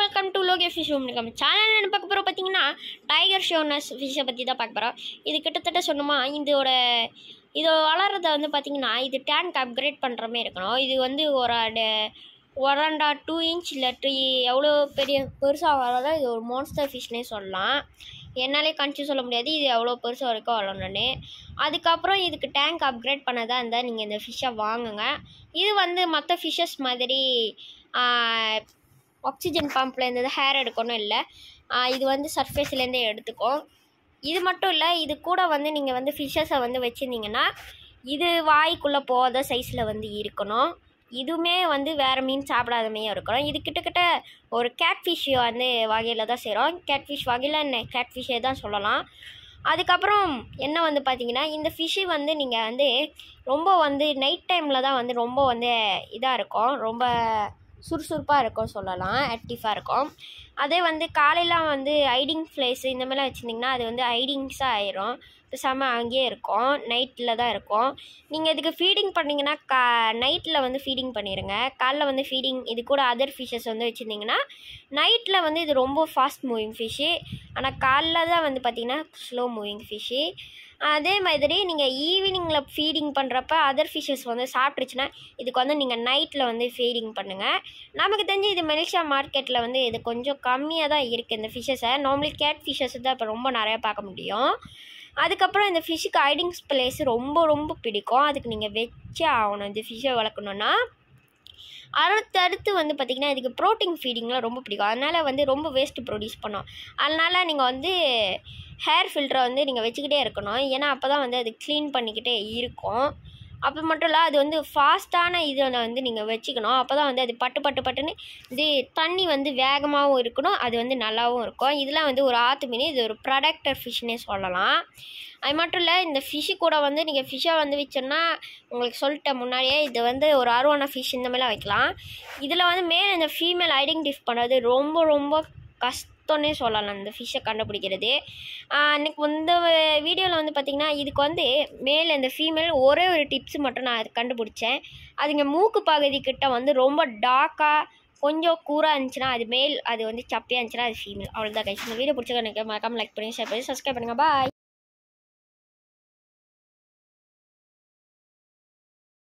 welcome to லோகே fish home channel என்ன பார்க்க போகிறோம் பார்த்தீங்கன்னா டைகர் ஷோனஸ் ஃபிஷ்ஷை பற்றி தான் பார்க்க போகிறோம் இது கிட்டத்தட்ட சொன்னோமா இதோட இது வளர்கிறத வந்து பார்த்திங்கன்னா இது டேங்க் அப்கிரேட் பண்ணுற மாதிரி இருக்கணும் இது வந்து ஒரு ஒரண்டா டூ இன்ச் இல்லை ட்ரீ எவ்வளோ பெரிய பெருசாக வளர்தான் இது ஒரு மோன்ஸ்டர் ஃபிஷ்னே சொல்லலாம் என்னாலே கணிச்சு சொல்ல முடியாது இது எவ்வளோ பெருசாக வரைக்கும் வளரணும்னு அதுக்கப்புறம் இதுக்கு டேங்க் அப்கிரேட் பண்ணதாக இருந்தால் நீங்கள் இந்த ஃபிஷ்ஷை வாங்குங்க இது வந்து மற்ற ஃபிஷ்ஷஸ் மாதிரி ஆக்சிஜன் பம்பில் இருந்தது ஹேர் எடுக்கணும் இல்லை இது வந்து சர்ஃபேஸ்லேருந்தே எடுத்துக்கும் இது மட்டும் இல்லை இது கூட வந்து நீங்கள் வந்து ஃபிஷ்ஷஸை வந்து வச்சுருந்தீங்கன்னா இது வாய்க்குள்ளே போகாத சைஸில் வந்து இருக்கணும் இதுவுமே வந்து வேறு மீன் சாப்பிடாத மீன் இருக்கணும் இது கிட்டக்கிட்ட ஒரு கேட்ஃபிஷ் வந்து வகையில் தான் செய்கிறோம் கேட்ஃபிஷ் வகையில் என்ன கேட்ஃபிஷ்ஷே தான் சொல்லலாம் அதுக்கப்புறம் என்ன வந்து பார்த்தீங்கன்னா இந்த ஃபிஷ்ஷு வந்து நீங்கள் வந்து ரொம்ப வந்து நைட் டைமில் தான் வந்து ரொம்ப வந்து இதாக இருக்கும் ரொம்ப சுறுசுறுப்பாக இருக்கும் சொல்லலாம் ஆக்டிவாக இருக்கும் அதே வந்து காலையில் வந்து ஐடிங் ஃப்ளேஸ் இந்த மாதிரிலாம் வச்சுருந்தீங்கன்னா அது வந்து ஐடிங்ஸாக ஆயிரும் பேசாமல் அங்கேயே இருக்கும் நைட்டில் தான் இருக்கும் நீங்கள் இதுக்கு ஃபீடிங் பண்ணிங்கன்னா கா நைட்டில் வந்து ஃபீடிங் பண்ணிடுங்க காலைல வந்து ஃபீடிங் இது கூட அதர் ஃபிஷ்ஷஸ் வந்து வச்சுருந்தீங்கன்னா நைட்டில் வந்து இது ரொம்ப ஃபாஸ்ட் மூவிங் ஃபிஷ்ஷு ஆனால் காலைல தான் வந்து பார்த்திங்கன்னா ஸ்லோ மூவிங் ஃபிஷ்ஷு அதே மாதிரி நீங்கள் ஈவினிங்கில் ஃபீடிங் பண்ணுறப்ப அதர் ஃபிஷ்ஷஸ் வந்து சாப்பிட்ருச்சுன்னா இதுக்கு வந்து நீங்கள் நைட்டில் வந்து ஃபீடிங் பண்ணுங்கள் நமக்கு தெரிஞ்சு இது மெலிஷா மார்க்கெட்டில் வந்து இது கொஞ்சம் கம்மியாக தான் இருக்குது இந்த ஃபிஷ்ஷஸை நார்மலி கேட் ஃபிஷ்ஷஸ் தான் இப்போ ரொம்ப நிறையா பார்க்க முடியும் அதுக்கப்புறம் இந்த ஃபிஷ்ஷுக்கு ஐடிங்ஸ் பிளேஸ் ரொம்ப ரொம்ப பிடிக்கும் அதுக்கு நீங்கள் வச்சே ஆகணும் இந்த ஃபிஷ்ஷை வளர்க்கணுன்னா அடுத்தடுத்து வந்து பார்த்திங்கன்னா இதுக்கு ப்ரோட்டீன் ஃபீடிங்லாம் ரொம்ப பிடிக்கும் அதனால் வந்து ரொம்ப வேஸ்ட் ப்ரொடியூஸ் பண்ணோம் அதனால் நீங்கள் வந்து ஹேர் ஃபில்டரை வந்து நீங்கள் வச்சுக்கிட்டே இருக்கணும் ஏன்னா அப்போ தான் வந்து அது க்ளீன் பண்ணிக்கிட்டே இருக்கும் அப்போ மட்டும் இல்லை அது வந்து ஃபாஸ்ட்டான இதில் வந்து நீங்கள் வச்சுக்கணும் அப்போ தான் வந்து அது பட்டு பட்டு பட்டுன்னு இது தண்ணி வந்து வேகமாகவும் இருக்கணும் அது வந்து நல்லாவும் இருக்கும் இதெல்லாம் வந்து ஒரு ஆற்று மீன் இது ஒரு ப்ரொடக்டர் ஃபிஷ்னே சொல்லலாம் அது மட்டும் இல்லை இந்த ஃபிஷ்ஷு கூட வந்து நீங்கள் ஃபிஷ்ஷாக வந்து வச்சோன்னா உங்களுக்கு சொல்லிட்டேன் முன்னாடியே இது வந்து ஒரு அருவான ஃபிஷ் இந்த மாதிரிலாம் வைக்கலாம் இதில் வந்து மேலே இந்த ஃபீமேல் ஐடென்டிஃபை பண்ணுறது ரொம்ப ரொம்ப கஷ்டம் கஷ்டம்னே சொல்லலாம் இந்த ஃபிஷ்ஷை கண்டுபிடிக்கிறது எனக்கு இந்த வீடியோவில் வந்து பார்த்திங்கன்னா இதுக்கு வந்து மேல் இந்த ஃபீமேல் ஒரே ஒரு டிப்ஸ் மட்டும் நான் கண்டுபிடிச்சேன் அதுங்க மூக்கு பகுதி கிட்ட வந்து ரொம்ப டார்க்காக கொஞ்சம் கூராக இருந்துச்சுன்னா அது மேல் அது வந்து சப்பியாக இருந்துச்சுன்னா அது ஃபீமேல் அவ்வளோதான் கைஸ் இந்த வீடியோ பிடிச்சிருக்க எனக்கு மறக்காமல் லைக் பண்ணி ஷேர் பண்ணி சப்ஸ்கிரைப் பண்ணுங்கள் பாய்